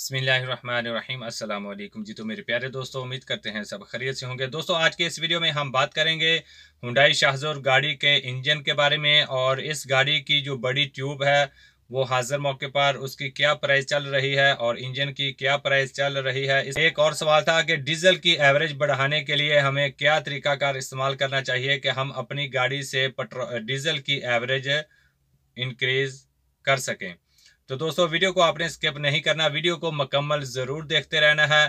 बसमीम अल्लाम जी तो मेरे प्यारे दोस्तों उम्मीद करते हैं सब खरीत से होंगे दोस्तों आज के इस वीडियो में हम बात करेंगे हुडाई शाहजोर गाड़ी के इंजन के बारे में और इस गाड़ी की जो बड़ी ट्यूब है वो हाजिर मौके पर उसकी क्या प्राइस चल रही है और इंजन की क्या प्राइस चल रही है एक और सवाल था कि डीजल की एवरेज बढ़ाने के लिए हमें क्या तरीकाकार इस्तेमाल करना चाहिए कि हम अपनी गाड़ी से डीजल की एवरेज इंक्रीज कर सकें तो दोस्तों वीडियो को आपने स्किप नहीं करना वीडियो को मकम्मल ज़रूर देखते रहना है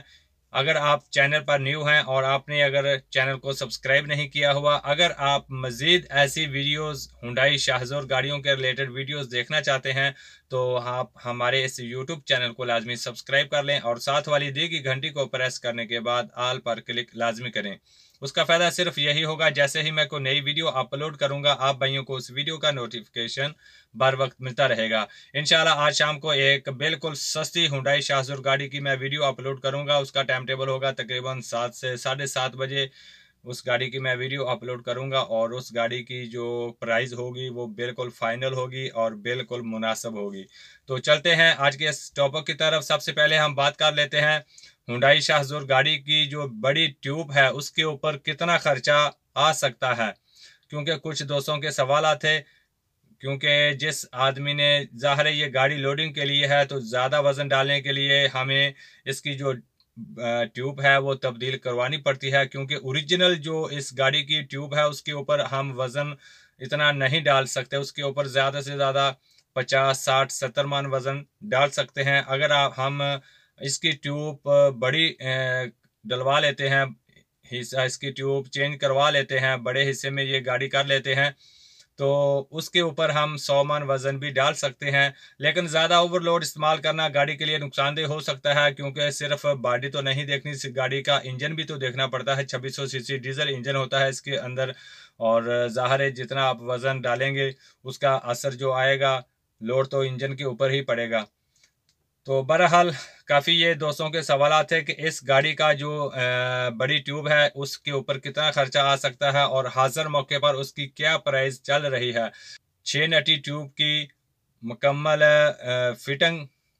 अगर आप चैनल पर न्यू हैं और आपने अगर चैनल को सब्सक्राइब नहीं किया हुआ अगर आप मज़ीद ऐसी वीडियोस हुडाई शाहजोर गाड़ियों के रिलेटेड वीडियोस देखना चाहते हैं तो आप हमारे इस यूट्यूब चैनल को लाजमी सब्सक्राइब कर लें और साथ वाली दी गई घंटी को प्रेस करने के बाद आल पर क्लिक लाजमी करें उसका फ़ायदा सिर्फ यही होगा जैसे ही मैं कोई नई वीडियो अपलोड करूंगा आप भाइयों को उस वीडियो का नोटिफिकेशन बार वक्त मिलता रहेगा इनशाला आज शाम को एक बिल्कुल सस्ती हुडाई शाहजुर गाड़ी की मैं वीडियो अपलोड करूंगा उसका टाइम टेबल होगा तकरीबन सात से साढ़े सात बजे उस गाड़ी की मैं वीडियो अपलोड करूंगा और उस गाड़ी की जो प्राइस होगी वो बिल्कुल फाइनल होगी और बिल्कुल मुनासब होगी तो चलते हैं आज के इस टॉपिक की तरफ सबसे पहले हम बात कर लेते हैं हुडाई शाहजोर गाड़ी की जो बड़ी ट्यूब है उसके ऊपर कितना खर्चा आ सकता है क्योंकि कुछ दोस्तों के सवाल आते क्योंकि जिस आदमी ने ज़ाहिर ये गाड़ी लोडिंग के लिए है तो ज़्यादा वज़न डालने के लिए हमें इसकी जो ट्यूब है वो तब्दील करवानी पड़ती है क्योंकि ओरिजिनल जो इस गाड़ी की ट्यूब है उसके ऊपर हम वज़न इतना नहीं डाल सकते उसके ऊपर ज़्यादा से ज़्यादा पचास साठ सत्तर मान वज़न डाल सकते हैं अगर आप हम इसकी ट्यूब बड़ी डलवा लेते हैं हिस्सा इसकी ट्यूब चेंज करवा लेते हैं बड़े हिस्से में ये गाड़ी कर लेते हैं तो उसके ऊपर हम सौ मन वज़न भी डाल सकते हैं लेकिन ज़्यादा ओवरलोड इस्तेमाल करना गाड़ी के लिए नुकसानदेह हो सकता है क्योंकि सिर्फ बॉडी तो नहीं देखनी गाड़ी का इंजन भी तो देखना पड़ता है 2600 सीसी डीजल इंजन होता है इसके अंदर और ज़ाहिर है जितना आप वज़न डालेंगे उसका असर जो आएगा लोड तो इंजन के ऊपर ही पड़ेगा तो बहरहाल काफ़ी ये दोस्तों के सवाल थे कि इस गाड़ी का जो बड़ी ट्यूब है उसके ऊपर कितना खर्चा आ सकता है और हाजिर मौके पर उसकी क्या प्राइस चल रही है छः नटी ट्यूब की मुकम्मल फिटिंग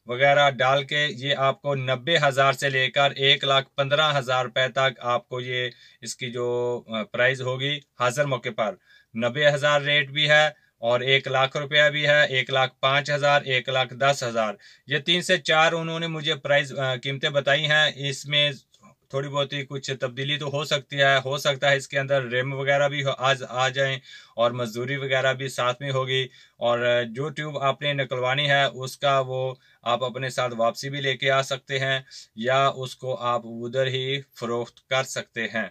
वगैरह डाल के ये आपको नब्बे हज़ार से लेकर एक लाख पंद्रह हज़ार रुपये तक आपको ये इसकी जो प्राइस होगी हाजिर मौके पर नब्बे हज़ार रेट भी है और एक लाख रुपया भी है एक लाख पाँच हज़ार एक लाख दस हज़ार ये तीन से चार उन्होंने मुझे प्राइस कीमतें बताई हैं इसमें थोड़ी बहुत ही कुछ तब्दीली तो हो सकती है हो सकता है इसके अंदर रेम वगैरह भी आज आ जाएं और मजदूरी वगैरह भी साथ में होगी और जो ट्यूब आपने निकलवानी है उसका वो आप अपने साथ वापसी भी लेके आ सकते हैं या उसको आप उधर ही फरोख्त कर सकते हैं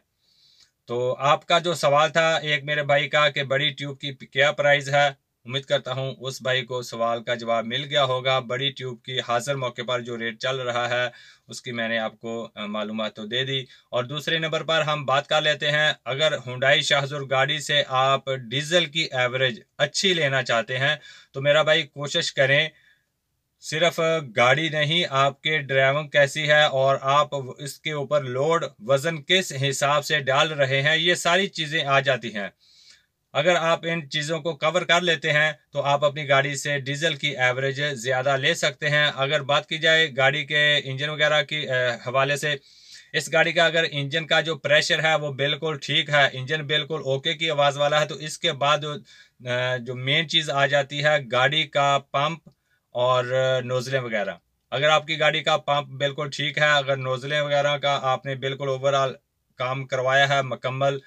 तो आपका जो सवाल था एक मेरे भाई का कि बड़ी ट्यूब की क्या प्राइस है उम्मीद करता हूं उस भाई को सवाल का जवाब मिल गया होगा बड़ी ट्यूब की हाजिर मौके पर जो रेट चल रहा है उसकी मैंने आपको मालूम तो दे दी और दूसरे नंबर पर हम बात कर लेते हैं अगर हुडाई शाहजुर गाड़ी से आप डीजल की एवरेज अच्छी लेना चाहते हैं तो मेरा भाई कोशिश करें सिर्फ गाड़ी नहीं आपके ड्राइविंग कैसी है और आप इसके ऊपर लोड वजन किस हिसाब से डाल रहे हैं ये सारी चीज़ें आ जाती हैं अगर आप इन चीज़ों को कवर कर लेते हैं तो आप अपनी गाड़ी से डीजल की एवरेज ज़्यादा ले सकते हैं अगर बात की जाए गाड़ी के इंजन वगैरह की हवाले से इस गाड़ी का अगर इंजन का जो प्रेशर है वो बिल्कुल ठीक है इंजन बिल्कुल ओके की आवाज़ वाला है तो इसके बाद जो मेन चीज़ आ जाती है गाड़ी का पंप और नोज़लें वगैरह अगर आपकी गाड़ी का पंप बिल्कुल ठीक है अगर नोज़लें वगैरह का आपने बिल्कुल ओवरऑल काम करवाया है मकम्मल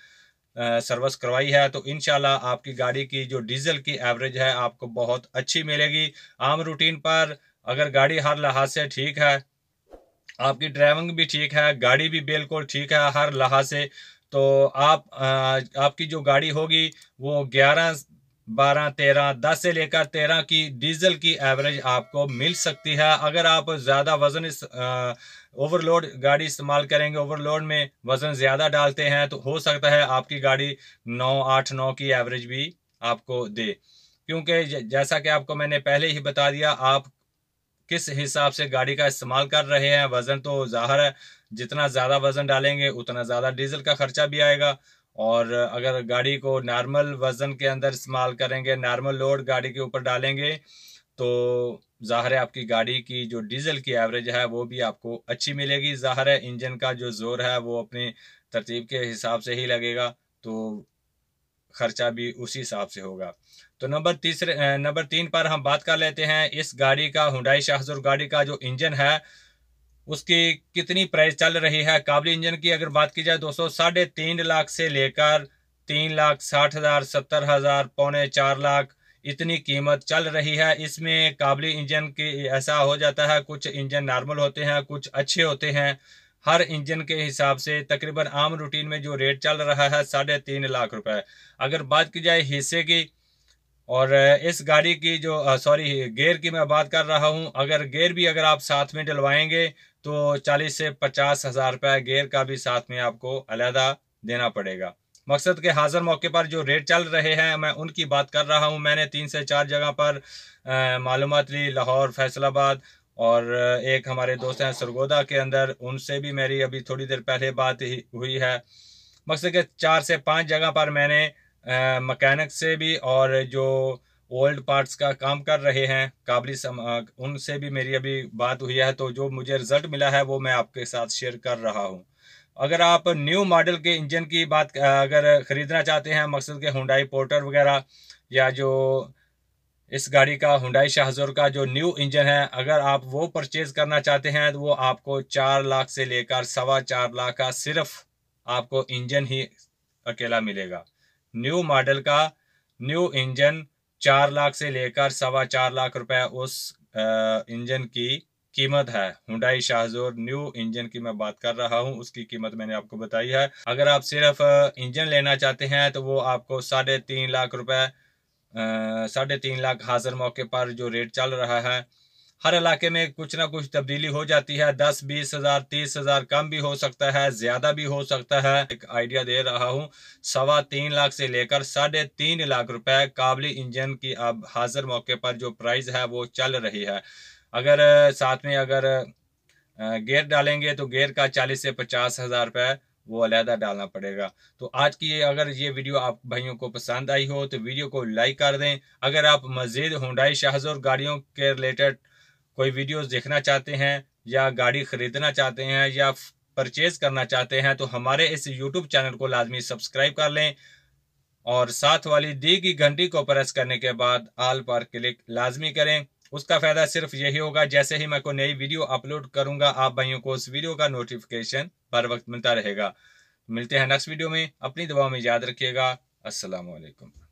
सर्विस करवाई है तो इन आपकी गाड़ी की जो डीजल की एवरेज है आपको बहुत अच्छी मिलेगी आम रूटीन पर अगर गाड़ी हर लिहाज से ठीक है आपकी ड्राइविंग भी ठीक है गाड़ी भी बिल्कुल ठीक है हर लिहाज से तो आप आ, आपकी जो गाड़ी होगी वो ग्यारह बारह तेरह दस से लेकर तेरह की डीजल की एवरेज आपको मिल सकती है अगर आप ज़्यादा वजन इस ओवरलोड गाड़ी इस्तेमाल करेंगे ओवरलोड में वजन ज़्यादा डालते हैं तो हो सकता है आपकी गाड़ी नौ आठ नौ की एवरेज भी आपको दे क्योंकि जैसा कि आपको मैंने पहले ही बता दिया आप किस हिसाब से गाड़ी का इस्तेमाल कर रहे हैं वज़न तो ज़ाहर है जितना ज़्यादा वज़न डालेंगे उतना ज़्यादा डीजल का खर्चा भी आएगा और अगर गाड़ी को नॉर्मल वज़न के अंदर इस्तेमाल करेंगे नॉर्मल लोड गाड़ी के ऊपर डालेंगे तो ज़ाहिर है आपकी गाड़ी की जो डीजल की एवरेज है वो भी आपको अच्छी मिलेगी ज़ाहिर है इंजन का जो ज़ोर है वो अपनी तरतीब के हिसाब से ही लगेगा तो खर्चा भी उसी हिसाब से होगा तो नंबर तीसरे नंबर तीन पर हम बात कर लेते हैं इस गाड़ी का हुडाई शाहजुर गाड़ी का जो इंजन है उसकी कितनी प्राइस चल रही है काबली इंजन की अगर बात की जाए दोस्तों साढ़े तीन लाख से लेकर तीन लाख साठ हज़ार सत्तर हज़ार पौने चार लाख इतनी कीमत चल रही है इसमें काबली इंजन की ऐसा हो जाता है कुछ इंजन नॉर्मल होते हैं कुछ अच्छे होते हैं हर इंजन के हिसाब से तकरीबन आम रूटीन में जो रेट चल रहा है साढ़े तीन लाख रुपए अगर बात की जाए हिस्से की और इस गाड़ी की जो सॉरी गेयर की मैं बात कर रहा हूँ अगर गेयर भी अगर आप साथ में डलवाएंगे तो चालीस से पचास हज़ार रुपए गेयर का भी साथ में आपको अलहदा देना पड़ेगा मकसद के हाजिर मौके पर जो रेट चल रहे हैं मैं उनकी बात कर रहा हूँ मैंने तीन से चार जगह पर मालूम ली लाहौर फैसलाबाद और एक हमारे दोस्त हैं सरगोदा के अंदर उनसे भी मेरी अभी थोड़ी देर पहले बात हुई है मकसद के चार से पाँच जगह पर मैंने मकैनिक से भी और जो ओल्ड पार्ट्स का काम कर रहे हैं काबली सम उनसे भी मेरी अभी बात हुई है तो जो मुझे रिज़ल्ट मिला है वो मैं आपके साथ शेयर कर रहा हूँ अगर आप न्यू मॉडल के इंजन की बात अगर ख़रीदना चाहते हैं मकसद के हुडाई पोर्टर वगैरह या जो इस गाड़ी का हुडाई शाहजोर का जो न्यू इंजन है अगर आप वो परचेज करना चाहते हैं तो वो आपको चार लाख से लेकर सवा चार लाख का सिर्फ आपको इंजन ही अकेला मिलेगा न्यू मॉडल का न्यू इंजन चार लाख से लेकर सवा चार लाख रुपए उस इंजन की कीमत है हुडाई शाहजोर न्यू इंजन की मैं बात कर रहा हूं उसकी कीमत मैंने आपको बताई है अगर आप सिर्फ इंजन लेना चाहते हैं तो वो आपको साढ़े तीन लाख रुपए साढ़े तीन लाख हाजिर मौके पर जो रेट चल रहा है हर इलाके में कुछ ना कुछ तब्दीली हो जाती है दस बीस हजार तीस हजार कम भी हो सकता है ज्यादा भी हो सकता है एक आइडिया दे रहा हूँ सवा तीन लाख से लेकर साढ़े तीन लाख रुपए काबली इंजन की अब हाजिर मौके पर जो प्राइस है वो चल रही है अगर साथ में अगर गेयर डालेंगे तो गेयर का चालीस से पचास हज़ार रुपये वो अलहदा डालना पड़ेगा तो आज की अगर ये वीडियो आप भाइयों को पसंद आई हो तो वीडियो को लाइक कर दें अगर आप मज़ीद हुडाई शाहजोर गाड़ियों के रिलेटेड कोई वीडियोस देखना चाहते हैं या गाड़ी खरीदना चाहते हैं या परचेज करना चाहते हैं तो हमारे इस यूट्यूब चैनल को लाजमी सब्सक्राइब कर लें और साथ वाली दी की घंटी को प्रेस करने के बाद आल पर क्लिक लाजमी करें उसका फ़ायदा सिर्फ यही होगा जैसे ही मैं कोई नई वीडियो अपलोड करूंगा आप भाइयों को उस वीडियो का नोटिफिकेशन पर वक्त मिलता रहेगा मिलते हैं नेक्स्ट वीडियो में अपनी दवाओं में याद रखिएगा असलकम